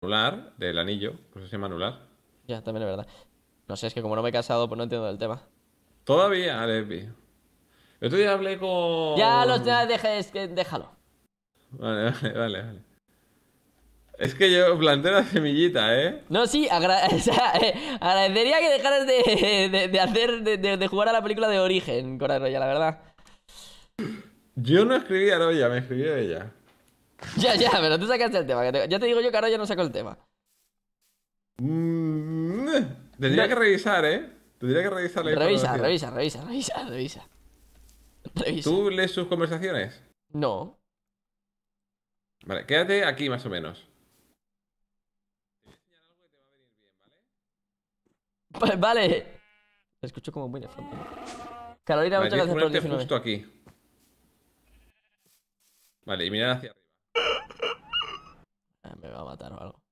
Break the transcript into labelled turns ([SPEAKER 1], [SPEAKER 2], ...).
[SPEAKER 1] anular, del anillo, ¿pues se llama anular.
[SPEAKER 2] Ya, también es verdad. No sé, es que como no me he casado, pues no entiendo el tema.
[SPEAKER 1] Todavía, Alepi Yo otro día hablé con. Ya, los
[SPEAKER 2] ya dejes, déjalo.
[SPEAKER 1] Vale, vale, vale, vale. Es que yo planté
[SPEAKER 2] la semillita, ¿eh? No, sí, eh, agradecería que dejaras de, hacer, de, jugar a la película de origen con Roya, la verdad. Yo no
[SPEAKER 3] escribí a Roya, me escribió ella.
[SPEAKER 2] Ya, ya, pero tú sacaste el tema. Ya te digo yo que ahora ya no saco el tema.
[SPEAKER 3] Mm, eh, tendría que revisar, ¿eh? Tendría que
[SPEAKER 4] revisar la revisa, revisa, revisa, revisa, revisa, ¿Tú lees sus conversaciones?
[SPEAKER 5] No. Vale, quédate aquí más o menos.
[SPEAKER 6] Vale. Te escucho como muy de fondo. Carolina, muchas gracias por el justo
[SPEAKER 5] aquí. Vale, y mirad hacia arriba matar o